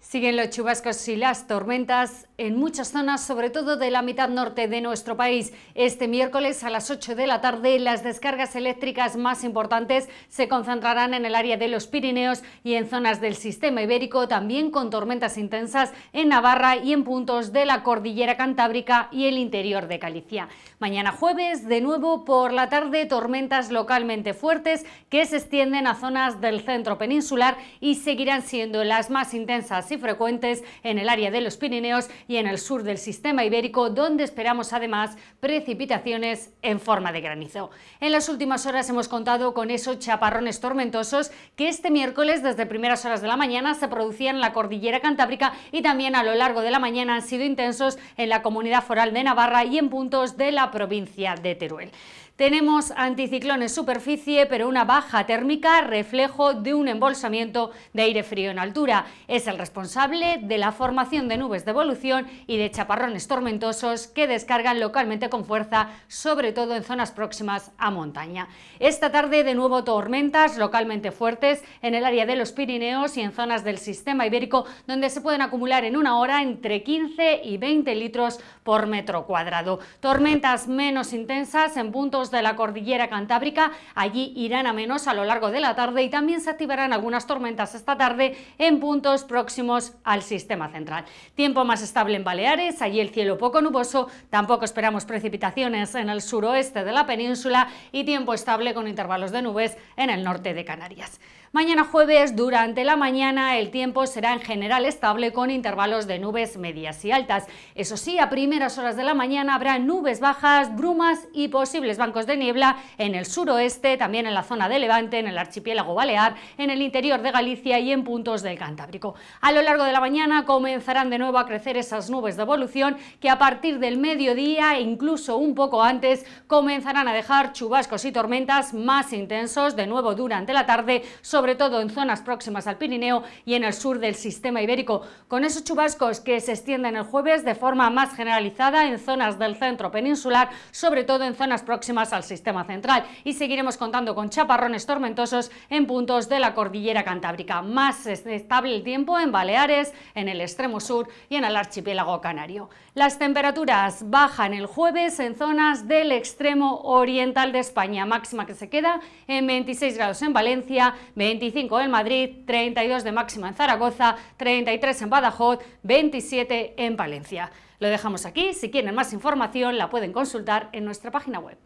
Siguen los chubascos y las tormentas en muchas zonas, sobre todo de la mitad norte de nuestro país. Este miércoles a las 8 de la tarde, las descargas eléctricas más importantes se concentrarán en el área de los Pirineos y en zonas del sistema ibérico, también con tormentas intensas en Navarra y en puntos de la cordillera cantábrica y el interior de Galicia. Mañana jueves, de nuevo por la tarde, tormentas localmente fuertes que se extienden a zonas del centro peninsular y seguirán siendo las más intensas y frecuentes en el área de los Pirineos y en el sur del sistema ibérico, donde esperamos además precipitaciones en forma de granizo. En las últimas horas hemos contado con esos chaparrones tormentosos que este miércoles desde primeras horas de la mañana se producían en la cordillera cantábrica y también a lo largo de la mañana han sido intensos en la comunidad foral de Navarra y en puntos de la provincia de Teruel. Tenemos anticiclones superficie, pero una baja térmica reflejo de un embolsamiento de aire frío en altura. Es el responsable de la formación de nubes de evolución y de chaparrones tormentosos que descargan localmente con fuerza, sobre todo en zonas próximas a montaña. Esta tarde de nuevo tormentas localmente fuertes en el área de los Pirineos y en zonas del sistema ibérico donde se pueden acumular en una hora entre 15 y 20 litros por metro cuadrado. Tormentas menos intensas en puntos de la cordillera cantábrica. Allí irán a menos a lo largo de la tarde y también se activarán algunas tormentas esta tarde en puntos próximos al sistema central. Tiempo más estable en Baleares, allí el cielo poco nuboso, tampoco esperamos precipitaciones en el suroeste de la península y tiempo estable con intervalos de nubes en el norte de Canarias. Mañana jueves, durante la mañana, el tiempo será en general estable con intervalos de nubes medias y altas. Eso sí, a primeras horas de la mañana habrá nubes bajas, brumas y posibles bancos de niebla en el suroeste, también en la zona de Levante, en el archipiélago Balear, en el interior de Galicia y en puntos del Cantábrico. A lo largo de la mañana comenzarán de nuevo a crecer esas nubes de evolución que a partir del mediodía e incluso un poco antes comenzarán a dejar chubascos y tormentas más intensos de nuevo durante la tarde sobre sobre todo en zonas próximas al Pirineo y en el sur del sistema ibérico, con esos chubascos que se extienden el jueves de forma más generalizada en zonas del centro peninsular, sobre todo en zonas próximas al sistema central. Y seguiremos contando con chaparrones tormentosos en puntos de la cordillera cantábrica. Más estable el tiempo en Baleares, en el extremo sur y en el archipiélago canario. Las temperaturas bajan el jueves en zonas del extremo oriental de España, máxima que se queda en 26 grados en Valencia, 25 en Madrid, 32 de máxima en Zaragoza, 33 en Badajoz, 27 en Palencia. Lo dejamos aquí, si quieren más información la pueden consultar en nuestra página web.